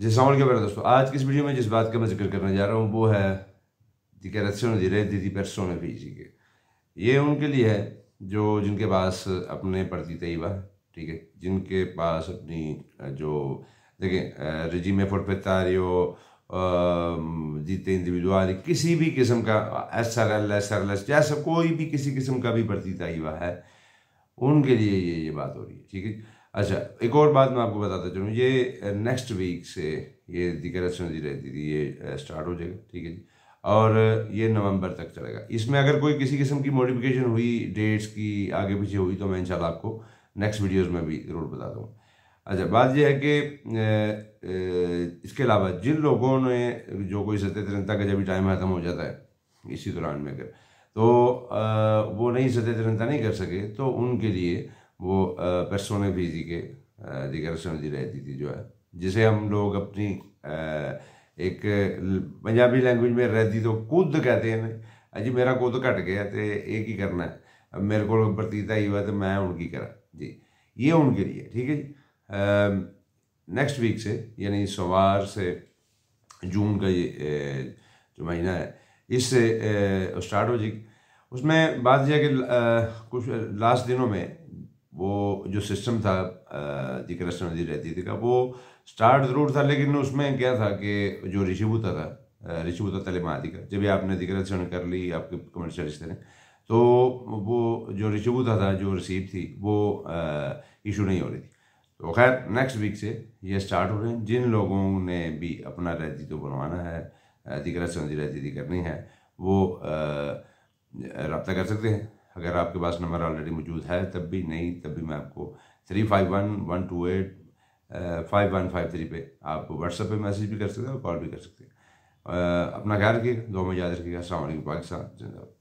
جی ساؤڑ کے بارے دوستو دوستوں آج کی اس ویڈیو میں جس بات کا میں ذکر کرنے جا رہا ہوں وہ ہے دیکھیے رسوں میں دھیرتی تھی میں بھی جی یہ ان کے لیے ہے جو جن کے پاس اپنے پرتی طیبہ ٹھیک ہے جن کے پاس اپنی جو دیکھیں رجیم فورپتاری جیتے اندواری کسی بھی قسم کا S R L S R L S جیسا کوئی بھی کسی قسم کا بھی پرتی طیبہ ہے ان کے لیے یہ یہ بات ہو رہی ہے ٹھیک ہے اچھا ایک اور بات میں آپ کو بتاتا چلوں یہ نیکسٹ ویک سے یہ دیگر رسم جی رہتی تھی یہ اسٹارٹ ہو جائے گا ٹھیک ہے جی اور یہ نومبر تک چلے گا اس میں اگر کوئی کسی قسم کی موڈیفیکیشن ہوئی ڈیٹس کی آگے پیچھے ہوئی تو میں انشاءاللہ آپ کو نیکسٹ ویڈیوز میں بھی ضرور بتا دوں اچھا بات یہ ہے کہ اس کے علاوہ جن لوگوں نے جو کوئی ستنتا کا جب ٹائم ختم ہو جاتا ہے اسی دوران میں اگر تو وہ نہیں ترنتا نہیں کر سکے تو ان کے لیے وہ پیسوں نے بھی دی کے دیگر سنجی رہتی تھی جو ہے جسے ہم لوگ اپنی ایک پنجابی لینگویج میں رہتی تو کود کہتے ہیں اجی ہاں میرا کود کٹ گیا تو ایک ہی کرنا ہے میرے کو پرتیتا ہی ہوا تو میں ان کی کرا جی یہ ان کے لیے ٹھیک ہے جی نیکسٹ ویک سے یعنی سوار سے جون کا یہ جو مہینہ ہے اس سے اسٹارٹ ہو جائے گی اس میں بات یہ ہے کہ کچھ لاسٹ دنوں میں وہ جو سسٹم تھا جی رہتی تھی کا وہ سٹارٹ ضرور تھا لیکن اس میں کیا تھا کہ جو رشی بوتا تھا بوتا تلے مہادی کا جب آپ نے دیگر کر لی آپ کے رشتے نے تو وہ جو بوتا تھا جو رسیپ تھی وہ ایشو نہیں ہو رہی تھی تو خیر نیکسٹ ویک سے یہ سٹارٹ ہو رہے ہیں جن لوگوں نے بھی اپنا رہتی تو بنوانا ہے دیگر رہتی تھی کرنی ہے وہ رابطہ کر سکتے ہیں اگر آپ کے پاس نمبر آلریڈی موجود ہے تب بھی نہیں تب بھی میں آپ کو three five one one two eight five one five three پہ آپ کو واٹس ایپ پہ میسیج بھی کر سکتے ہیں اور کال بھی کر سکتے ہیں اپنا خیال رکھیے میں یاد رکھیے السلام علیکم پاکستان اللہ